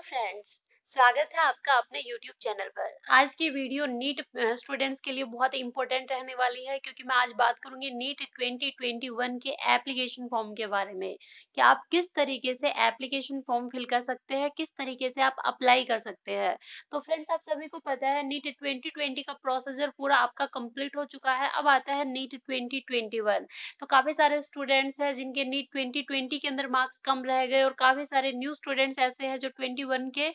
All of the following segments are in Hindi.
Hello friends, स्वागत है आपका अपने YouTube चैनल पर आज की वीडियो नीट स्टूडेंट्स के लिए बहुत इंपॉर्टेंट रहने वाली है क्योंकि मैं आज बात करूंगी नीट 2021 के एप्लीकेशन फॉर्म के बारे में कि आप किस तरीके से एप्लीकेशन फॉर्म फिल कर सकते हैं किस तरीके से आप अप्लाई कर सकते हैं तो फ्रेंड्स आप सभी को पता है नीट ट्वेंटी का प्रोसीजर पूरा आपका कम्प्लीट हो चुका है अब आता है नीट ट्वेंटी तो काफी सारे स्टूडेंट्स है जिनके नीट ट्वेंटी के अंदर मार्क्स कम रह गए और काफी सारे न्यू स्टूडेंट्स ऐसे है जो ट्वेंटी के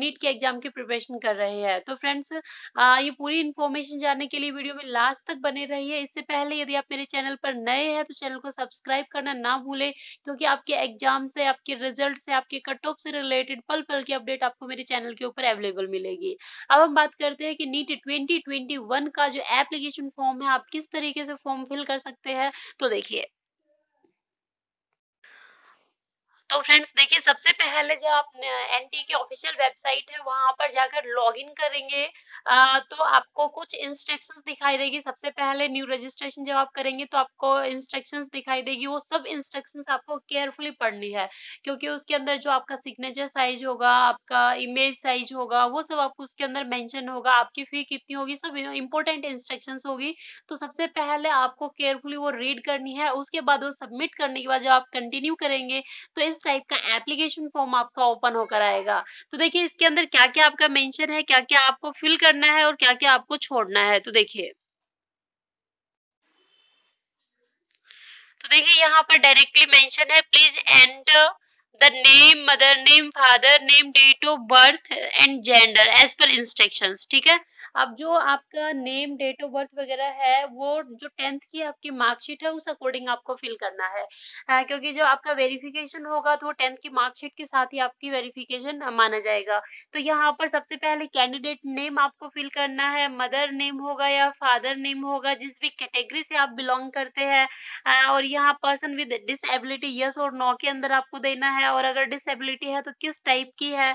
नीट के एग्जाम की प्रिपरेशन कर रहे हैं तो फ्रेंड्स ये पूरी इन्फॉर्मेशन जानने के लिए वीडियो में लास्ट तक बने रहिए इससे पहले यदि आप मेरे चैनल पर नए हैं तो चैनल को सब्सक्राइब करना ना भूलें क्योंकि आपके एग्जाम से आपके रिजल्ट से आपके कट ऑफ से रिलेटेड पल पल की अपडेट आपको मेरे चैनल के ऊपर अवेलेबल मिलेगी अब हम बात करते हैं कि नीट ट्वेंटी का जो एप्लीकेशन फॉर्म है आप किस तरीके से फॉर्म फिल कर सकते हैं तो देखिए तो फ्रेंड्स देखिए सबसे पहले जो आप एन की ऑफिशियल वेबसाइट है वहां पर जाकर लॉगिन करेंगे तो आपको कुछ इंस्ट्रक्शंस दिखाई देगी सबसे पहले न्यू रजिस्ट्रेशन जब आप करेंगे तो आपको इंस्ट्रक्शंस दिखाई देगी वो सब इंस्ट्रक्शंस आपको केयरफुली पढ़नी है क्योंकि उसके अंदर जो आपका सिग्नेचर साइज होगा आपका इमेज साइज होगा वो सब आपको उसके अंदर मेंशन होगा आपकी फी कितनी होगी सब इंपॉर्टेंट इंस्ट्रक्शन होगी तो सबसे पहले आपको केयरफुली वो रीड करनी है उसके बाद वो सबमिट करने के बाद जब आप कंटिन्यू करेंगे तो इस टाइप का एप्लीकेशन फॉर्म आपका ओपन होकर आएगा तो देखिए इसके अंदर क्या क्या आपका मेंशन है क्या क्या आपको फिल करना है और क्या क्या आपको छोड़ना है तो देखिए तो देखिए यहाँ पर डायरेक्टली मेंशन है please enter the name mother name father name date of birth and gender as per instruction ठीक है अब जो आपका नेम डेट ऑफ बर्थ वगैरह है वो जो टेंथ की आपकी मार्कशीट है उस अकॉर्डिंग आपको फिल करना है आ, क्योंकि जो आपका वेरिफिकेशन होगा तो टेंथ की मार्कशीट के साथ ही आपकी वेरिफिकेशन माना जाएगा तो यहाँ पर सबसे पहले कैंडिडेट नेम आपको फिल करना है मदर नेम होगा या फादर नेम होगा जिस भी कैटेगरी से आप बिलोंग करते हैं और यहाँ पर्सन विद डिसबिलिटी यस और नो के अंदर आपको देना है है और अगर डिसेबिलिटी है तो किस टाइप की है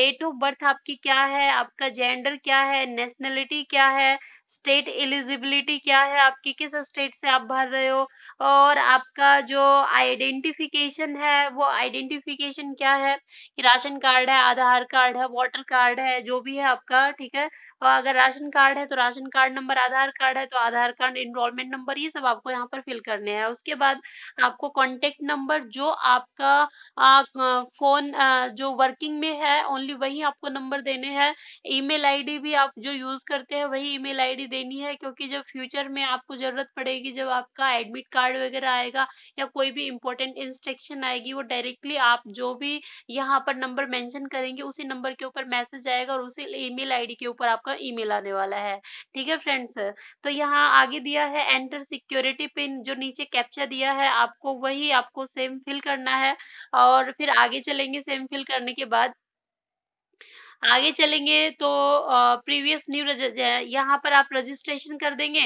डेट ऑफ बर्थ आपकी क्या है आपका जेंडर क्या है नेशनलिटी क्या है स्टेट एलिजिबिलिटी क्या है आपकी किस स्टेट से आप भर रहे हो और आपका जो आइडेंटिफिकेशन है वो आइडेंटिफिकेशन क्या है राशन कार्ड है आधार कार्ड है वोटर कार्ड है जो भी है आपका ठीक है और अगर राशन कार्ड है तो ration card number Aadhaar card है तो आधार कार्ड इनरोलमेंट नंबर ये सब आपको यहाँ पर फिल करने हैं उसके बाद आपको कॉन्टेक्ट नंबर जो आपका फोन जो वर्किंग में है ओनली वही आपको नंबर देने हैं ईमेल आईडी भी आप जो यूज करते हैं वही ईमेल आईडी देनी है क्योंकि जब फ्यूचर में आपको जरूरत पड़ेगी जब आपका एडमिट कार्ड वगैरह आएगा या कोई भी इंपॉर्टेंट इंस्ट्रक्शन आएगी वो डायरेक्टली आप जो भी यहाँ पर नंबर मैंशन करेंगे उसी नंबर के ऊपर मैसेज आएगा और उसी ईमेल मेल के ऊपर आपका ई आने वाला है ठीक है फ्रेंड्स तो यहाँ आगे दिया है एंटर सिक्योरिटी पिन जो नीचे कैप्चा दिया है आपको वही आपको सेम फिल करना है और फिर आगे चलेंगे सेम फिल करने के बाद आगे चलेंगे तो प्रीवियस न्यू यहाँ पर आप रजिस्ट्रेशन कर देंगे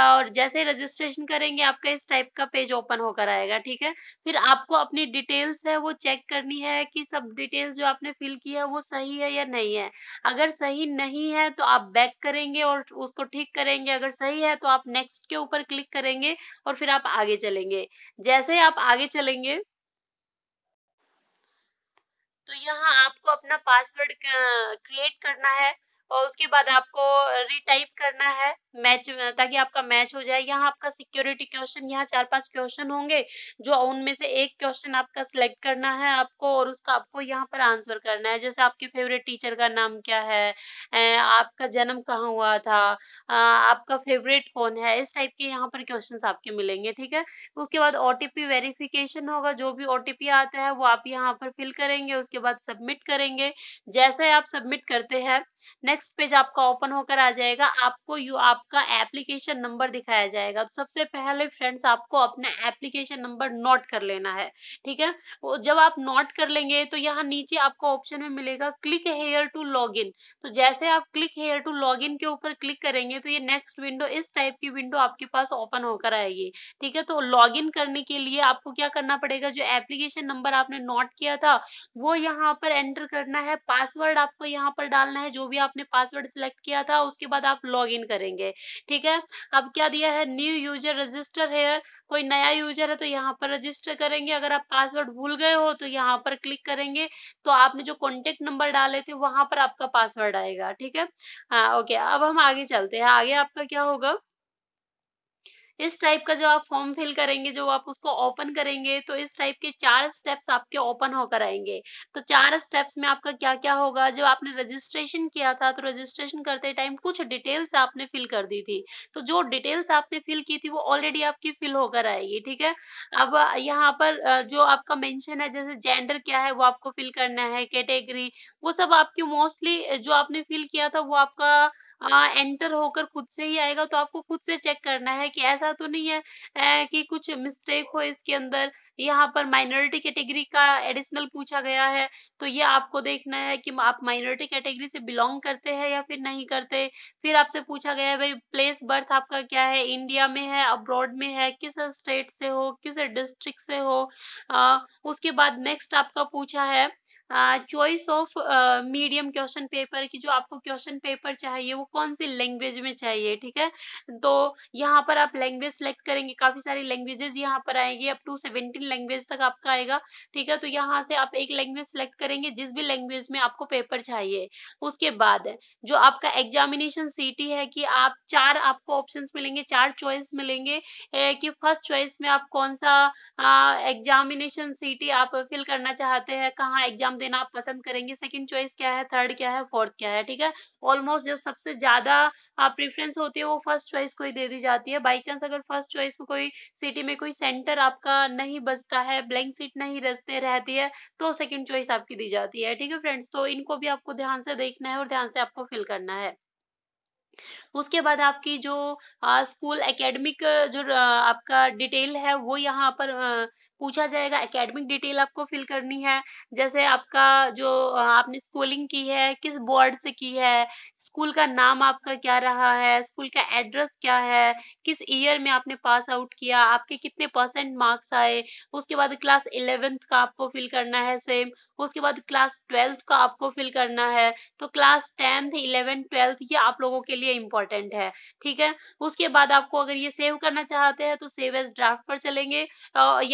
और जैसे रजिस्ट्रेशन करेंगे आपका इस टाइप का पेज ओपन होकर आएगा ठीक है फिर आपको अपनी डिटेल्स है वो चेक करनी है कि सब डिटेल्स जो आपने फिल की है वो सही है या नहीं है अगर सही नहीं है तो आप बैक करेंगे और उसको ठीक करेंगे अगर सही है तो आप नेक्स्ट के ऊपर क्लिक करेंगे और फिर आप आगे चलेंगे जैसे आप आगे चलेंगे तो यहाँ आपको अपना पासवर्ड क्रिएट करना है और उसके बाद आपको रिटाइप करना है मैच ताकि आपका मैच हो जाए यहाँ आपका सिक्योरिटी क्वेश्चन यहाँ चार पांच क्वेश्चन होंगे जो उनमें से एक क्वेश्चन आपका सिलेक्ट करना है आपको और उसका आपको यहाँ पर आंसर करना है जैसे आपके फेवरेट टीचर का नाम क्या है आपका जन्म कहाँ हुआ था आपका फेवरेट कौन है इस टाइप के यहाँ पर क्वेश्चन आपके मिलेंगे ठीक है उसके बाद ओटीपी वेरिफिकेशन होगा जो भी ओटीपी आता है वो आप यहाँ पर फिल करेंगे उसके बाद सबमिट करेंगे जैसे आप सबमिट करते हैं नेक्स्ट पेज आपका ओपन होकर आ जाएगा आपको यू आप आपका एप्लीकेशन नंबर दिखाया जाएगा तो सबसे पहले फ्रेंड्स आपको अपना एप्लीकेशन नंबर नोट कर लेना है ठीक है जब आप नोट कर लेंगे तो यहाँ नीचे आपको ऑप्शन में मिलेगा click here to log in तो जैसे आप click here to log in के ऊपर क्लिक करेंगे तो ये नेक्स्ट विंडो इस टाइप की विंडो आपके पास ओपन होकर आएगी ठीक है तो लॉग इन करने के लिए आपको क्या करना पड़ेगा जो एप्लीकेशन नंबर आपने नोट किया था वो यहाँ पर एंटर करना है पासवर्ड आपको यहाँ पर डालना है जो भी आपने पासवर्ड सिलेक्ट किया था उसके बाद आप लॉग इन करेंगे ठीक है अब क्या दिया है न्यू यूजर रजिस्टर हेयर कोई नया यूजर है तो यहाँ पर रजिस्टर करेंगे अगर आप पासवर्ड भूल गए हो तो यहाँ पर क्लिक करेंगे तो आपने जो कॉन्टेक्ट नंबर डाले थे वहां पर आपका पासवर्ड आएगा ठीक है हाँ ओके अब हम आगे चलते हैं आगे आपका क्या होगा इस टाइप का जो आप फॉर्म फिल करेंगे जो आप उसको ओपन करेंगे तो इस टाइप के चार स्टेप्स आपके ओपन होकर आएंगे तो चार स्टेप्स में आपका क्या क्या होगा जो आपने रजिस्ट्रेशन किया था तो रजिस्ट्रेशन करते टाइम कुछ डिटेल्स आपने फिल कर दी थी तो जो डिटेल्स आपने फिल की थी वो ऑलरेडी आपकी फिल होकर आएगी ठीक है अब यहाँ पर जो आपका मेंशन है जैसे जेंडर क्या है वो आपको फिल करना है कैटेगरी वो सब आपकी मोस्टली जो आपने फिल किया था वो आपका एंटर होकर खुद से ही आएगा तो आपको खुद से चेक करना है कि ऐसा तो नहीं है अ, कि कुछ मिस्टेक हो इसके अंदर। यहाँ पर माइनॉरिटी कैटेगरी का एडिशनल पूछा गया है, तो ये आपको देखना है कि आप माइनॉरिटी कैटेगरी से बिलोंग करते हैं या फिर नहीं करते। फिर आपसे पूछा गया है भाई प्लेस बर्थ आपका क्या है? इंडिया में है, अब्रॉड में है, किस स्टेट से हो, किस डिस्ट्रिक्ट से हो। आ, उसके बाद नेक्स्ट आपका पूछा है choice of medium question paper की जो आपको क्वेश्चन पेपर चाहिए वो कौन सी लैंग्वेज में चाहिए ठीक है तो यहाँ पर आप लैंग्वेज सेलेक्ट करेंगे काफी सारी लैंग्वेजेस यहाँ पर आएंगे अप टू सेवेंटीन लैंग्वेज तक आपका आएगा ठीक है तो यहाँ से आप एक लैंग्वेज सेलेक्ट करेंगे जिस भी लैंग्वेज में आपको पेपर चाहिए उसके बाद जो आपका एग्जामिनेशन सीटी है कि आप चार आपको ऑप्शन मिलेंगे चार चॉइस मिलेंगे कि फर्स्ट चॉइस में आप कौन सा एग्जामिनेशन सीटी आप फिल करना चाहते हैं कहाँ एग्जाम नाम देना आप पसंद करेंगे सेकंड चॉइस क्या है थर्ड क्या है फोर्थ क्या है ठीक है ऑलमोस्ट जो सबसे ज्यादा प्रेफरेंस होती है वो फर्स्ट चॉइस को ही दे दी जाती है बाई चांस अगर फर्स्ट चॉइस में कोई सिटी में कोई सेंटर आपका नहीं बचता है ब्लैंक सीट नहीं रचते रहती है तो सेकंड चॉइस आपकी दी जाती है ठीक है फ्रेंड्स तो इनको भी आपको ध्यान से देखना है और ध्यान से आपको फिल करना है उसके बाद आपकी जो स्कूल एकेडमिक जो आपका डिटेल है वो यहाँ पर पूछा जाएगा एकेडमिक डिटेल आपको फिल करनी है जैसे आपका जो आपने स्कूलिंग की है किस बोर्ड से की है स्कूल का नाम आपका क्या रहा है स्कूल का एड्रेस क्या है किस ईयर में आपने पास आउट किया आपके कितने परसेंट मार्क्स आए उसके बाद क्लास इलेवेंथ का आपको फिल करना है सेम उसके बाद क्लास ट्वेल्थ का आपको फिल करना है तो क्लास टेंथ इलेवेंथ ट्वेल्थ ये आप लोगों के लिए लिए इम्पोर्टेंट है ठीक है उसके बाद आपको अगर ये सेव करना चाहते हैं तो सेव एज ड्राफ्ट पर चलेंगे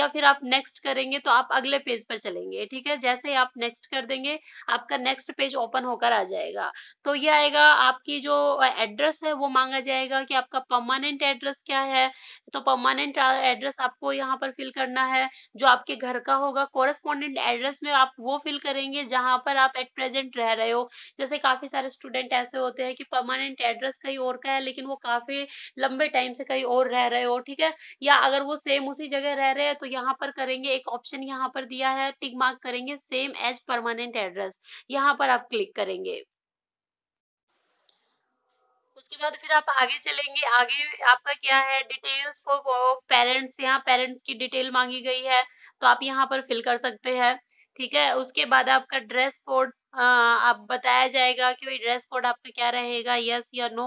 या फिर आप नेक्स्ट करेंगे तो आप अगले पेज पर चलेंगे ठीक है जैसे ही आप नेक्स्ट कर देंगे आपका नेक्स्ट पेज ओपन होकर आ जाएगा तो ये आएगा आपकी जो एड्रेस है वो मांगा जाएगा कि आपका परमानेंट एड्रेस क्या है तो परमानेंट एड्रेस आपको यहाँ पर फिल करना है जो आपके घर का होगा कोरस्पॉन्डेंट एड्रेस में आप वो फिल करेंगे जहां पर आप एट प्रेजेंट रह रहे हो जैसे काफी सारे स्टूडेंट ऐसे होते हैं कि परमानेंट एड्रेस एड्रेस कहीं और का है लेकिन वो काफी लंबे टाइम से कहीं और रह रहे हो ठीक है या अगर वो सेम उसी जगह रह रहे हैं तो यहाँ पर करेंगे एक ऑप्शन यहाँ पर दिया है टिक मार्क करेंगे सेम एज परमानेंट एड्रेस यहाँ पर आप क्लिक करेंगे उसके बाद फिर आप आगे चलेंगे आगे आपका क्या है डिटेल्स फॉर पेरेंट्स यहाँ पेरेंट्स की डिटेल मांगी गई है तो आप यहाँ पर फिल कर सकते हैं ठीक है उसके बाद आपका ड्रेस कोड आप बताया जाएगा कि भाई ड्रेस कोड आपका क्या रहेगा यस या नो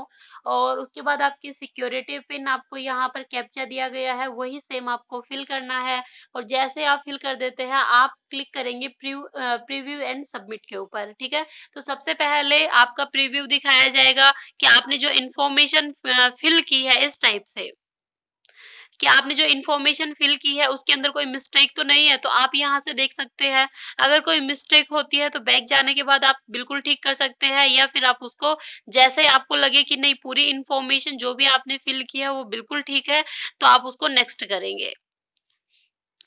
और उसके बाद आपकी सिक्योरिटी पिन आपको यहाँ पर कैप्चा दिया गया है वही सेम आपको फिल करना है और जैसे आप फिल कर देते हैं आप क्लिक करेंगे प्रीव्यू एंड सबमिट के ऊपर ठीक है तो सबसे पहले आपका प्रीव्यू दिखाया जाएगा कि आपने जो इन्फॉर्मेशन फिल की है इस टाइप से कि आपने जो इन्फॉर्मेशन फिल की है उसके अंदर कोई मिस्टेक तो नहीं है तो आप यहाँ से देख सकते हैं अगर कोई मिस्टेक होती है तो बैक जाने के बाद आप बिल्कुल ठीक कर सकते हैं या फिर आप उसको जैसे आपको लगे कि नहीं पूरी इन्फॉर्मेशन जो भी आपने फिल किया वो बिल्कुल ठीक है तो आप उसको नेक्स्ट करेंगे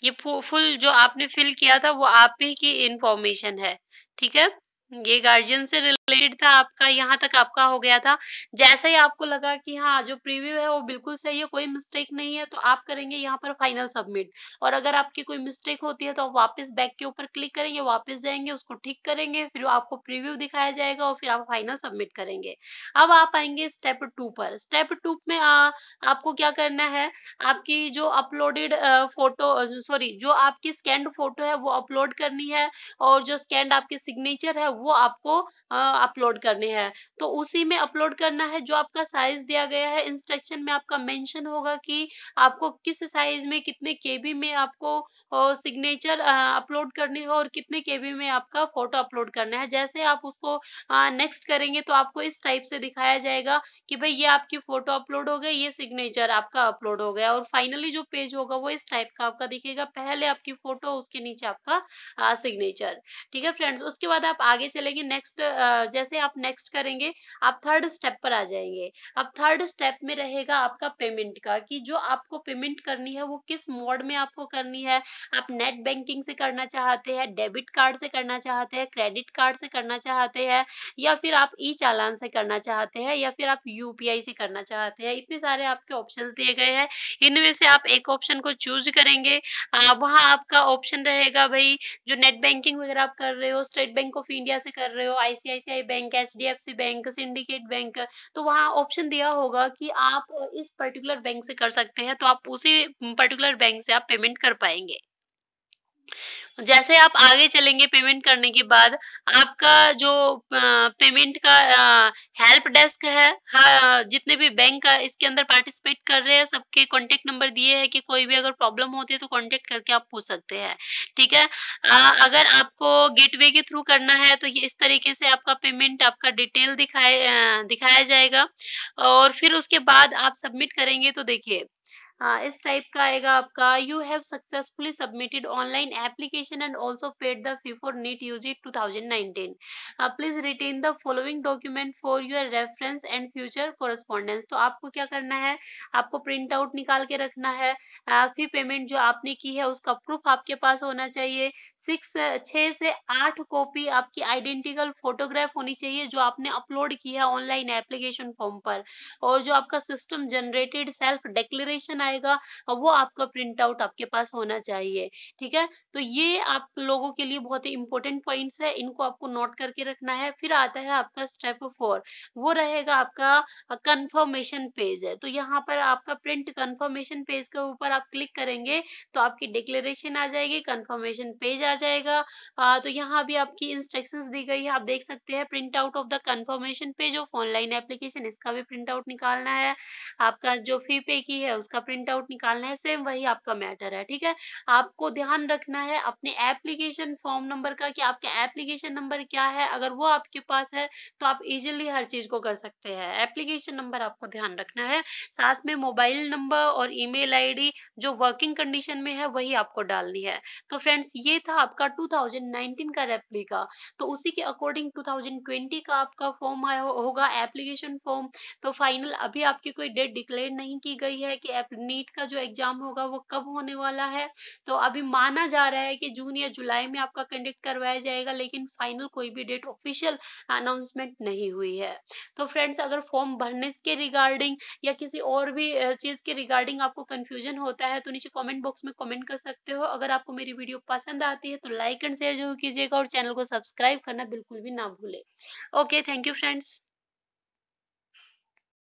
ये फुल जो आपने फिल किया था वो आप ही की इन्फॉर्मेशन है ठीक है ये गार्जियन से रिलेटेड था आपका यहाँ तक आपका हो गया था जैसे ही आपको लगा कि हाँ जो प्रीव्यू है वो बिल्कुल सही है कोई मिस्टेक नहीं है तो आप करेंगे यहाँ पर फाइनल सबमिट और अगर आपकी कोई मिस्टेक होती है तो आप वापस बैक के ऊपर क्लिक करेंगे वापस जाएंगे उसको ठीक करेंगे फिर आपको प्रीव्यू दिखाया जाएगा और फिर आप फाइनल सबमिट करेंगे अब आप आएंगे स्टेप टू पर स्टेप टू में आ, आपको क्या करना है आपकी जो अपलोडेड फोटो सॉरी जो आपकी स्कैंड फोटो है वो अपलोड करनी है और जो स्कैंड आपकी सिग्नेचर है वो आपको अपलोड करने हैं तो उसी में अपलोड करना है जो आपका साइज दिया गया है इंस्ट्रक्शन में आपका मेंशन होगा कि आपको किस साइज में कितने केबी में आपको सिग्नेचर अपलोड करनी हो और कितने केबी में आपका फोटो अपलोड करना है जैसे आप उसको नेक्स्ट करेंगे तो आपको इस टाइप से दिखाया जाएगा कि भाई ये आपकी फोटो अपलोड हो गई ये सिग्नेचर आपका अपलोड हो गया और फाइनली जो पेज होगा वो इस टाइप का आपका दिखेगा पहले आपकी फोटो उसके नीचे आपका सिग्नेचर ठीक है फ्रेंड्स उसके बाद आप आगे चलेंगे नेक्स्ट जैसे आप नेक्स्ट करेंगे आप थर्ड स्टेप पर आ जाएंगे अब थर्ड स्टेप में रहेगा आपका पेमेंट का कि जो आपको पेमेंट करनी है वो किस मोड में आपको करनी है आप नेट बैंकिंग से करना चाहते हैं डेबिट कार्ड से करना चाहते हैं क्रेडिट कार्ड से करना चाहते हैं या फिर आप ई चालान से करना चाहते हैं या फिर आप यूपीआई से करना चाहते हैं इतने सारे आपके ऑप्शन दिए गए हैं इनमें से आप एक ऑप्शन को चूज करेंगे वहां आपका ऑप्शन रहेगा भाई जो नेट बैंकिंग वगैरह आप कर रहे हो स्टेट बैंक ऑफ इंडिया से कर रहे हो IC ICICI bank H D F C bank syndicate bank तो वहाँ ऑप्शन दिया होगा कि आप इस पर्टिकुलर बैंक से कर सकते हैं तो आप उसी पर्टिकुलर बैंक से आप पेमेंट कर पाएंगे जैसे आप आगे चलेंगे पेमेंट करने के बाद आपका जो पेमेंट का हेल्प डेस्क है हाँ, जितने भी बैंक का इसके अंदर पार्टिसिपेट कर रहे हैं सबके कांटेक्ट नंबर दिए हैं कि कोई भी अगर प्रॉब्लम होती है तो कांटेक्ट करके आप पूछ सकते हैं ठीक है आ, अगर आपको गेटवे के थ्रू करना है तो ये इस तरीके से आपका पेमेंट आपका डिटेल दिखाए दिखाया जाएगा और फिर उसके बाद आप सबमिट करेंगे तो देखिए हाँ, इस टाइप का आएगा आपका you have successfully submitted online application and also paid the fee for NEET use it two thousand nineteen please retain the following document for your reference and future correspondence तो आपको क्या करना है आपको प्रिंट आउट निकाल के रखना है फी uh, पेमेंट जो आपने की है उसका प्रूफ आपके पास होना चाहिए सिक्स छः से आठ कॉपी आपकी आइडेंटिकल फोटोग्राफ होनी चाहिए जो आपने अपलोड किया ऑनलाइन एप्लीकेशन फॉर्म पर और जो आपका सिस्टम जनरेटेड सेल्फ डिक्लेरेशन आएगा वो आपका प्रिंट आउट आपके पास होना चाहिए ठीक है तो ये आप लोगों के लिए बहुत ही इंपॉर्टेंट पॉइंट्स है इनको आपको नोट करके रखना है फिर आता है आपका स्टेप फोर वो रहेगा आपका कन्फर्मेशन पेज है तो यहाँ पर आपका प्रिंट कन्फर्मेशन पेज के ऊपर आप क्लिक करेंगे तो आपकी डिक्लेरेशन आ जाएगी कन्फर्मेशन पेज आ जाएगा आ, तो यहाँ भी आपकी इंस्ट्रक्शंस दी गई है आप देख सकते हैं print out of the confirmation page जो ऑनलाइन एप्लीकेशन इसका भी प्रिंट आउट निकालना है आपका जो फी पे की है उसका प्रिंट आउट निकालना है सेम वही आपका मैटर है ठीक है आपको ध्यान रखना है अपने एप्लीकेशन फॉर्म नंबर का कि आपका एप्लीकेशन नंबर क्या है अगर वो आपके पास है तो आप इजिली हर चीज को कर सकते हैं एप्लीकेशन नंबर आपको ध्यान रखना है साथ में मोबाइल नंबर और ईमेल आईडी जो वर्किंग कंडीशन में है वही आपको डालनी है तो फ्रेंड्स ये था आपका 2019 का रेप्लिका तो उसी के अकॉर्डिंग 2020 का आपका फॉर्म आया हो, होगा एप्लीकेशन फॉर्म तो फाइनल अभी आपकी कोई डेट डिक्लेयर नहीं की गई है कि नीट का जो एग्जाम होगा वो कब होने वाला है तो अभी माना जा रहा है कि जून या जुलाई में आपका कंडक्ट करवाया जाएगा लेकिन फाइनल कोई भी डेट ऑफिशियल अनाउंसमेंट नहीं हुई है तो फ्रेंड्स अगर फॉर्म भरने के रिगार्डिंग या किसी और भी चीज के रिगार्डिंग आपको कंफ्यूजन होता है तो नीचे कॉमेंट बॉक्स में कॉमेंट कर सकते हो अगर आपको मेरी वीडियो पसंद आती आती है तो लाइक एंड शेयर जरूर कीजिएगा और चैनल को सब्सक्राइब करना बिल्कुल भी ना भूले ओके थैंक यू फ्रेंड्स